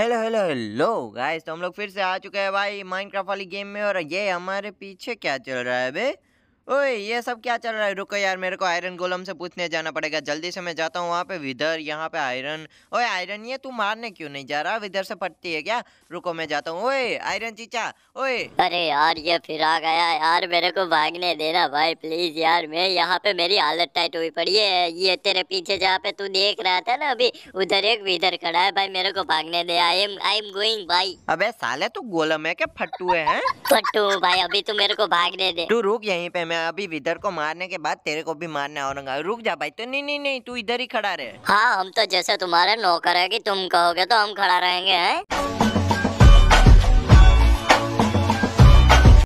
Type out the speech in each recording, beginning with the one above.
Hello hello hello guys तो हम लोग फिर से आ चुके हैं भाई माइनक्राफ्ट वाली गेम में और ये हमारे पीछे क्या चल रहा है बे ओए ये सब क्या चल रहा है रुको यार मेरे को आयरन गोलम से पूछने जाना पड़ेगा जल्दी से मैं जाता हूँ वहाँ पे विदर यहाँ पे आयरन ओए आयरन ये तू मारने क्यों नहीं जा रहा विदर से पटती है क्या रुको मैं जाता हूँ ओए आयरन चीचा ओए अरे यार ये फिर आ गया यार मेरे को भागने देना भाई प्लीज यार मैं यहाँ पे मेरी हालत टाइट हुई पड़ी है ये तेरे पीछे जहाँ पे तू देख रहा था ना अभी उधर एक विदर खड़ा है भाई मेरे को भागने दे I am I am going भाई अब साले तू गोलम है क्या फटू है फटू भाई अभी तू मेरे को भागने दे तू रुक यहीं पे मैं अभी विधर को मारने के बाद तेरे को भी मारने आऊंगा रुक जा भाई तो नहीं नहीं नहीं तू इधर ही खड़ा रहे हाँ हम तो जैसे तुम्हारे नौकर है की तुम कहोगे तो हम खड़ा रहेंगे है?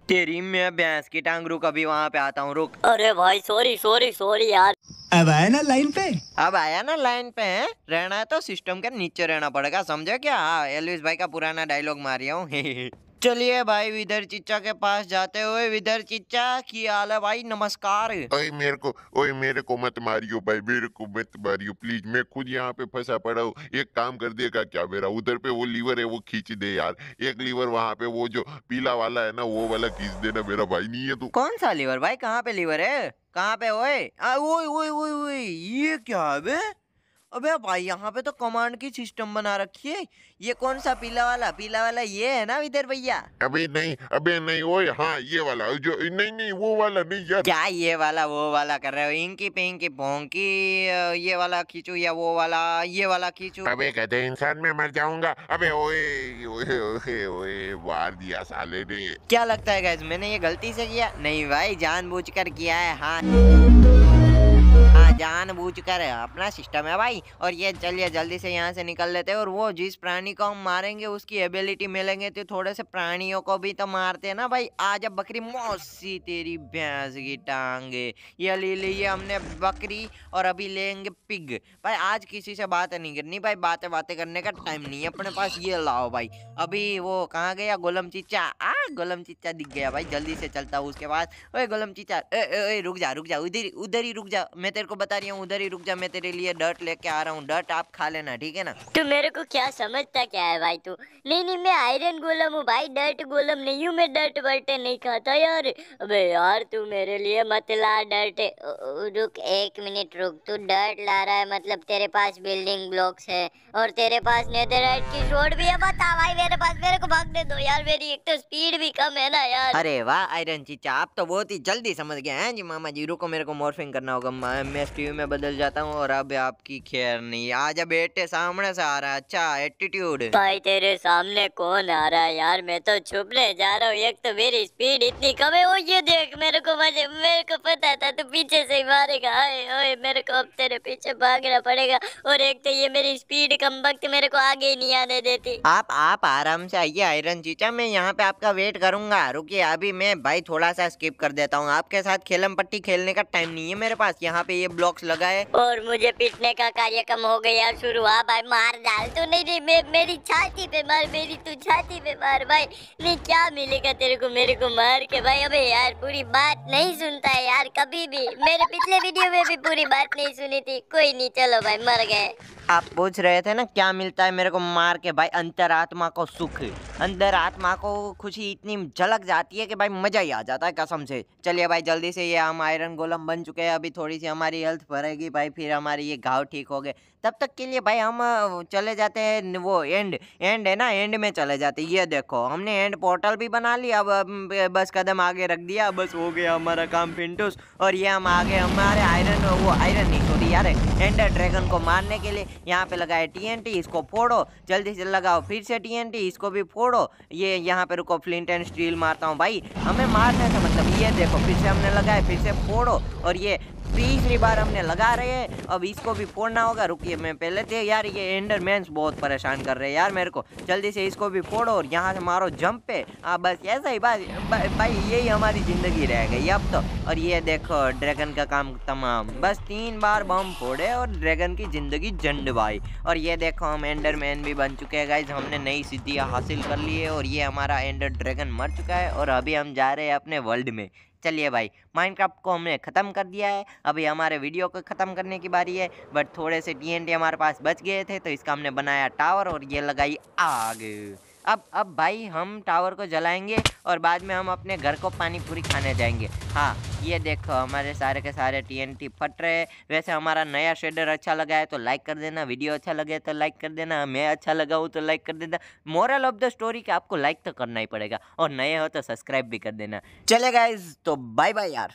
तेरी मैं भैंस की टांग रुक अभी वहाँ पे आता हूँ रुक अरे भाई सॉरी सॉरी सॉरी यार अब आया ना लाइन पे अब आया ना लाइन पे है रहना है तो सिस्टम के नीचे रहना पड़ेगा समझे क्या हाँ एलविस भाई का पुराना डायलॉग मारिया हूँ चलिए भाई विधर चिच्चा के पास जाते हुए विधर चिच्चा की हाल है भाई नमस्कार ओए मेरे को ओए मेरे को मत मारियो भाई मेरे को मत मारियो प्लीज मैं खुद यहाँ पे फंसा पड़ा हूँ एक काम कर देगा क्या मेरा उधर पे वो लीवर है वो खींच दे यार एक लीवर वहाँ पे वो जो पीला वाला है ना वो वाला खींच देना मेरा भाई नहीं है तू तो। कौन सा लीवर भाई कहाँ पे लीवर है कहाँ पे ओए ओए ओए ओए ये क्या है अबे भाई यहाँ पे तो कमांड की सिस्टम बना रखी है ये कौन सा पीला वाला पीला वाला ये है ना इधर भैया अबे नहीं अबे नहीं वो हाँ ये वाला जो नहीं नहीं वो वाला नहीं यार क्या ये वाला वो वाला कर रहे हो इंकी पिंकी भोंकी ये वाला खींचू या वो वाला ये वाला खींचू अबे कहते इंसान में मर जाऊंगा अबे ओए ओए ओए ओए मार दिया साले ने क्या लगता है मैंने ये गलती से किया नहीं भाई कर किया है हाँ, हाँ जानबूझकर अपना सिस्टम है भाई और ये चलिए जल्दी से यहाँ से निकल लेते हैं और वो जिस प्राणी को हम मारेंगे उसकी एबिलिटी मिलेंगे तो थोड़े से प्राणियों को भी तो मारते हैं ना भाई आज अब बकरी मौसी तेरी भैंस की टांगे ये ले लीजिए हमने बकरी और अभी लेंगे पिग भाई आज किसी से बात नहीं करनी भाई बातें बातें करने का टाइम नहीं है अपने पास ये लाओ भाई अभी वो कहाँ गया गोलम चिच्चा आ गोलम चिच्चा दिख गया भाई जल्दी से चलता हूँ उसके पास ओए गोलम चिच्चा ए, ए, ए, रुक जा रुक जा उधर उधर ही रुक जा मैं तेरे को बता रही हूँ उधर ही रुक जा मैं तेरे लिए डर्ट लेके आ रहा हूँ डर्ट आप खा लेना ठीक है ना तू मेरे को क्या समझता क्या है भाई तू नहीं नहीं मैं आयरन गोलम हूँ भाई डर्ट गोलम नहीं हूँ मैं डर्ट बर्टे नहीं खाता यार अबे यार तू मेरे लिए मत ला डर्ट रुक एक मिनट रुक तू डर्ट ला रहा है मतलब तेरे पास बिल्डिंग ब्लॉक्स है और तेरे पास नेदरराइट की रोड भी है बता भाई मेरे पास मेरे को भागने दो यार मेरी एक तो स्पीड भी कम है ना यार अरे वाह आयरन चीचा आप तो बहुत ही जल्दी समझ गए हैं जी मामा जी रुको मेरे को मॉर्फिंग करना होगा मैं टी में बदल जाता हूँ और अब आपकी खैर नहीं आजा बेटे सामने से आ रहा है अच्छा एटीट्यूड भाई तेरे सामने कौन आ रहा है यार मैं तो छुपने जा रहा हूँ एक तो मेरी स्पीड इतनी कम है वो ये देख मेरे को मजे मेरे को पता था तू तो पीछे से ही मारेगा आए ओए मेरे को अब तेरे पीछे भागना पड़ेगा और एक तो ये मेरी स्पीड कम वक्त मेरे को आगे ही नहीं आने देती आप आप आराम से आइए आयरन चीचा मैं यहाँ पे आपका वेट करूंगा रुकिए अभी मैं भाई थोड़ा सा स्किप कर देता हूँ आपके साथ खेलम पट्टी खेलने का टाइम नहीं है मेरे पास यहाँ पे ये ब्लॉक्स लगाए और मुझे पीटने का कार्यक्रम हो गया शुरू हुआ भाई मार डाल तू नहीं मे, मेरी छाती पे मार मेरी तू छाती पे मार भाई नहीं क्या मिलेगा तेरे को मेरे को मार के भाई अबे यार पूरी बात नहीं सुनता है यार कभी भी मेरे पिछले वीडियो में भी पूरी बात नहीं सुनी थी कोई नहीं चलो भाई मर गए आप पूछ रहे थे ना क्या मिलता है मेरे को मार के भाई अंतरात्मा को सुख आत्मा को खुशी इतनी झलक जाती है कि भाई मज़ा ही आ जाता है कसम से चलिए भाई जल्दी से ये हम आयरन गोलम बन चुके हैं अभी थोड़ी सी हमारी हेल्थ भरेगी भाई फिर हमारे ये घाव ठीक हो गए तब तक के लिए भाई हम चले जाते हैं वो एंड एंड है ना एंड में चले जाते ये देखो हमने एंड पोर्टल भी बना लिया अब बस कदम आगे रख दिया बस हो गया हमारा काम पिंटूस और ये हम आगे हमारे आयरन वो आयरन नहीं यार एंडर ड्रैगन को मारने के लिए यहाँ पे लगाए टीएनटी इसको फोड़ो जल्दी से लगाओ फिर से टीएनटी इसको भी फोड़ो ये यहाँ पे रुको फ्लिंट एंड स्टील मारता हूँ भाई हमें मारने का मतलब ये देखो फिर से हमने लगाए फिर से फोड़ो और ये तीसरी बार हमने लगा रहे हैं अब इसको भी फोड़ना होगा रुकिए मैं पहले थे यार ये एंडरमैन बहुत परेशान कर रहे हैं यार मेरे को जल्दी से इसको भी फोड़ो और यहाँ से मारो जंप पे हाँ बस ऐसा ही बस भाई यही हमारी ज़िंदगी रह गई अब तो और ये देखो ड्रैगन का काम तमाम बस तीन बार बम फोड़े और ड्रैगन की ज़िंदगी झंडवाई और ये देखो हम एंडरमैन भी बन चुके हैं गाइज हमने नई सिद्धियाँ हासिल कर ली है और ये हमारा एंडर ड्रैगन मर चुका है और अभी हम जा रहे हैं अपने वर्ल्ड में चलिए भाई माइनक्राफ्ट को हमने ख़त्म कर दिया है अभी हमारे वीडियो को ख़त्म करने की बारी है बट थोड़े से टी हमारे पास बच गए थे तो इसका हमने बनाया टावर और ये लगाई आग अब अब भाई हम टावर को जलाएंगे और बाद में हम अपने घर को पानी पूरी खाने जाएंगे हाँ ये देखो हमारे सारे के सारे टीएनटी फट रहे वैसे हमारा नया शेडर अच्छा लगा है तो लाइक कर देना वीडियो अच्छा लगे तो लाइक कर देना मैं अच्छा लगा हूँ तो लाइक कर देना मोरल ऑफ द स्टोरी के आपको लाइक तो करना ही पड़ेगा और नए हो तो सब्सक्राइब भी कर देना चले गए तो बाय बाय यार